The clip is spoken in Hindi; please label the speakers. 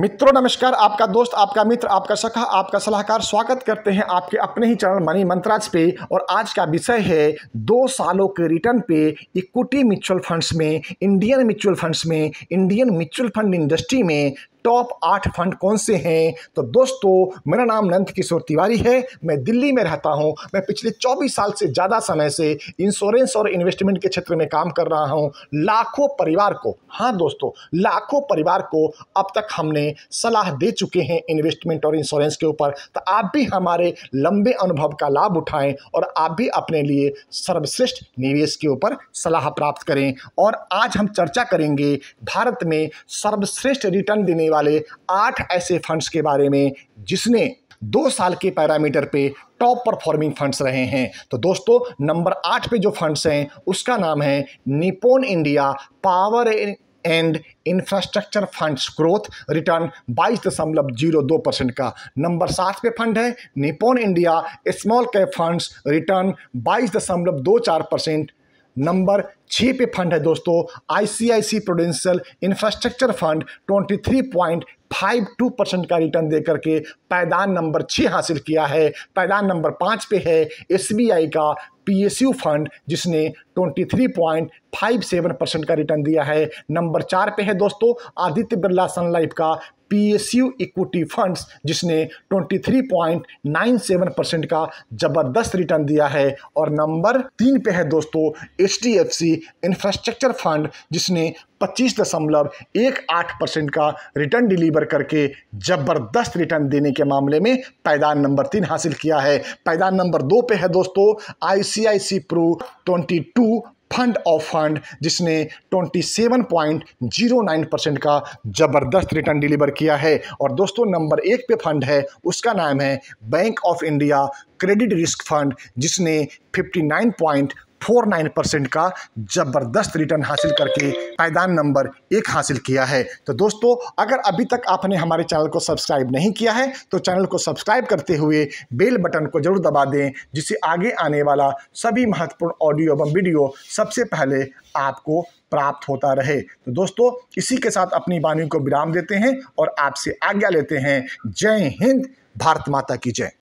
Speaker 1: मित्रों नमस्कार आपका दोस्त आपका मित्र आपका सखा आपका सलाहकार स्वागत करते हैं आपके अपने ही चैनल मनी मंत्राज पे और आज का विषय है दो सालों के रिटर्न पे इक्विटी म्यूचुअल फंड्स में इंडियन म्यूचुअल फंड्स में इंडियन म्यूचुअल फंड इंडस्ट्री में टॉप आठ फंड कौन से हैं तो दोस्तों मेरा नाम नंद किशोर तिवारी है मैं दिल्ली में रहता हूं मैं पिछले चौबीस साल से ज़्यादा समय से इंश्योरेंस और इन्वेस्टमेंट के क्षेत्र में काम कर रहा हूँ लाखों परिवार को हाँ दोस्तों लाखों परिवार को अब तक हमने सलाह दे चुके हैं इन्वेस्टमेंट और इंश्योरेंस के ऊपर तो आप भी हमारे लंबे अनुभव का लाभ उठाएं और आप भी अपने लिए सर्वश्रेष्ठ निवेश के ऊपर सलाह प्राप्त करें और आज हम चर्चा करेंगे भारत में सर्वश्रेष्ठ रिटर्न देने वाले वाले आठ ऐसे फंड्स के बारे में जिसने दो साल के पैरामीटर पे टॉप परफॉर्मिंग फंड्स रहे हैं तो दोस्तों नंबर आठ पे जो फंड्स हैं उसका नाम है Nippon India power and infrastructure funds growth return बाईस दशमलव जीरो दो परसेंट का नंबर सात पे फंड है Nippon India small cap funds return बाईस दशमलव दो चार परसेंट नंबर छः पे फंड है दोस्तों ICIC Prudential infrastructure fund 23.52 percent का रिटर्न दे करके पैदान नंबर छः हासिल किया है पैदान नंबर पाँच पे है एसबीआई का पीएसयू फंड जिसने 23.57 परसेंट का रिटर्न दिया है नंबर चार पे है दोस्तों आदित्य बिरला सन लाइफ का पीएसयू इक्विटी फंड्स जिसने 23.97 परसेंट का जबरदस्त रिटर्न दिया है और नंबर तीन पे है दोस्तों एच इंफ्रास्ट्रक्चर फंड जिसने पच्चीस दशमलव एक आठ परसेंट का रिटर्न डिलीवर करके जबरदस्त रिटर्न देने के मामले में पैदान नंबर तीन हासिल किया है पैदान नंबर दो पे है दोस्तों ICIC pro twenty two fund of fund जिसने 27.09 परसेंट का ज़बरदस्त रिटर्न डिलीवर किया है और दोस्तों नंबर एक पे फंड है उसका नाम है Bank of India credit risk fund जिसने फोर नाइन परसेंट का ज़बरदस्त रिटर्न हासिल करके पायदान नंबर एक हासिल किया है तो दोस्तों अगर अभी तक आपने हमारे चैनल को सब्सक्राइब नहीं किया है तो चैनल को सब्सक्राइब करते हुए बेल बटन को जरूर दबा दें जिससे आगे आने वाला सभी महत्वपूर्ण ऑडियो एवं वीडियो सबसे पहले आपको प्राप्त होता रहे तो दोस्तों इसी के साथ अपनी वाणी को विराम देते हैं और आपसे आज्ञा लेते हैं जय हिंद भारत माता की जय